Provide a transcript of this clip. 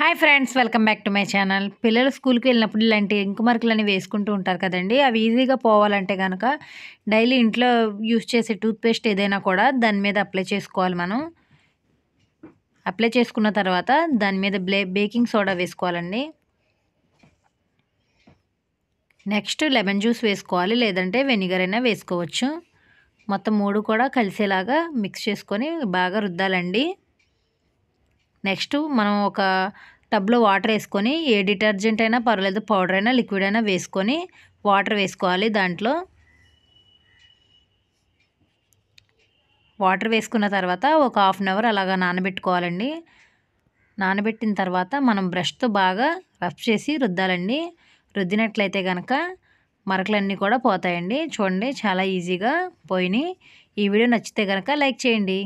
hi friends welcome back to my channel పిల్లలు స్కూల్కి వెళ్ళినప్పుడు ఇలాంటి ఇంకు మార్కులు అని వేసుకుంటూ ఉంటారు కదండి అవి ఈజీగా పోవాలంటే కనుక డైలీ ఇంట్లో యూస్ చేసే టూత్పేస్ట్ ఏదైనా కూడా దాని మీద అప్లై చేసుకోవాలి మనం అప్లై చేసుకున్న తర్వాత దాని మీద బ్లే బేకింగ్ సోడా వేసుకోవాలండి నెక్స్ట్ లెమన్ జ్యూస్ వేసుకోవాలి లేదంటే వెనిగర్ అయినా వేసుకోవచ్చు మొత్తం మూడు కూడా కలిసేలాగా మిక్స్ చేసుకొని బాగా రుద్దాలండి నెక్స్ట్ మనం ఒక టబ్లో వాటర్ వేసుకొని ఏ డిటర్జెంట్ అయినా పర్వాలేదు పౌడర్ అయినా లిక్విడ్ అయినా వేసుకొని వాటర్ వేసుకోవాలి దాంట్లో వాటర్ వేసుకున్న తర్వాత ఒక హాఫ్ అన్ అవర్ అలాగా నానబెట్టుకోవాలండి నానబెట్టిన తర్వాత మనం బ్రష్తో బాగా రఫ్ చేసి రుద్దాలండి రుద్దినట్లయితే కనుక మరకలన్నీ కూడా పోతాయండి చూడండి చాలా ఈజీగా పోయినాయి ఈ వీడియో నచ్చితే కనుక లైక్ చేయండి